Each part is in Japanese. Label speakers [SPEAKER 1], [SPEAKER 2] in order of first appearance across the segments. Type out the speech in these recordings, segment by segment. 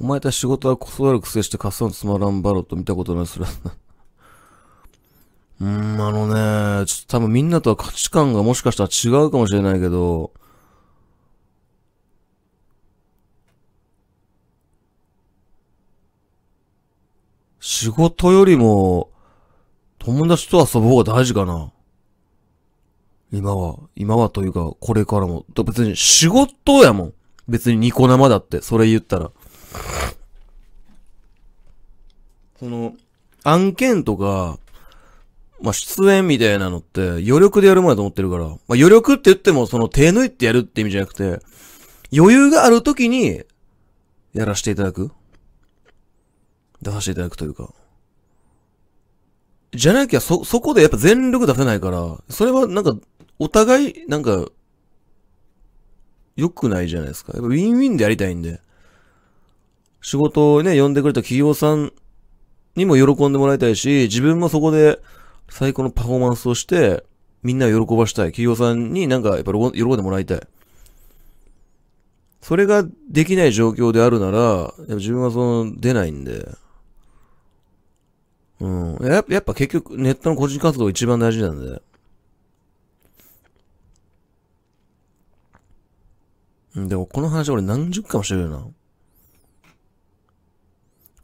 [SPEAKER 1] お前たち仕事は子育るくせしてかっさんつまらんばろと見たことないそれ。うん、あのね、ちょっと多分みんなとは価値観がもしかしたら違うかもしれないけど、仕事よりも、友達と遊ぶ方が大事かな。今は、今はというか、これからも。別に仕事やもん。別にニコ生だって、それ言ったら。その、案件とか、まあ、出演みたいなのって、余力でやるもんやと思ってるから、まあ、余力って言っても、その手抜いてやるって意味じゃなくて、余裕がある時に、やらせていただく出させていただくというか。じゃなきゃ、そ、そこでやっぱ全力出せないから、それはなんか、お互い、なんか、良くないじゃないですか。やっぱウィンウィンでやりたいんで。仕事をね、呼んでくれた企業さんにも喜んでもらいたいし、自分もそこで最高のパフォーマンスをして、みんなを喜ばしたい。企業さんになんかやっぱ喜んでもらいたい。それができない状況であるなら、自分はその出ないんで。うん。やっぱやっぱ結局ネットの個人活動一番大事なんで。でもこの話俺何十回もしてるよな。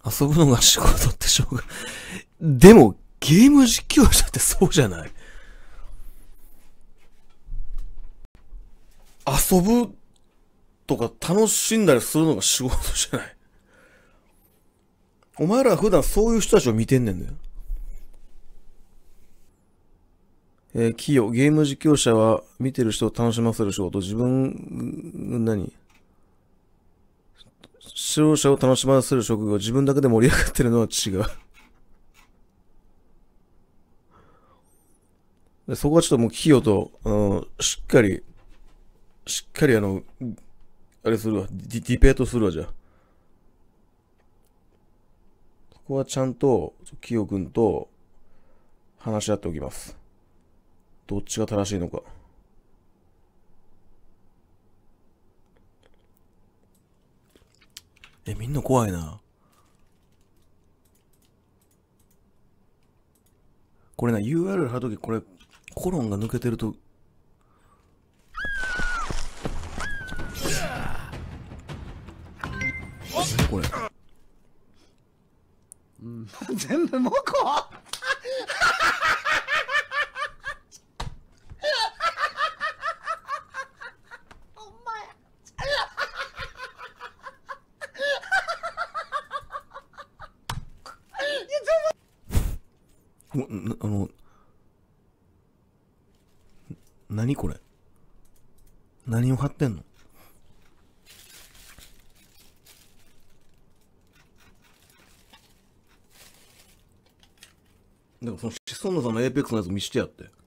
[SPEAKER 1] 遊ぶのが仕事ってしょうが。でも、ゲーム実況者ってそうじゃない遊ぶとか楽しんだりするのが仕事じゃない。お前らは普段そういう人たちを見てんねんだよ。えー、企業、ゲーム実況者は見てる人を楽しませる仕事、自分、何視聴者を楽しませる職業、自分だけで盛り上がってるのは違うで そこはちょっともう企業と、あの、しっかり、しっかりあの、あれするわ、ディディベートするわ、じゃあ。そこはちゃんと、企業君と話し合っておきます。どっちが正しいのか。え、みんな怖いな。これな、URL 貼るとき、これ、コロンが抜けてると、これ。うん、全部もこあの、何これ何を貼ってんのでもそのシソのさんのエーペックスのやつ見してやって。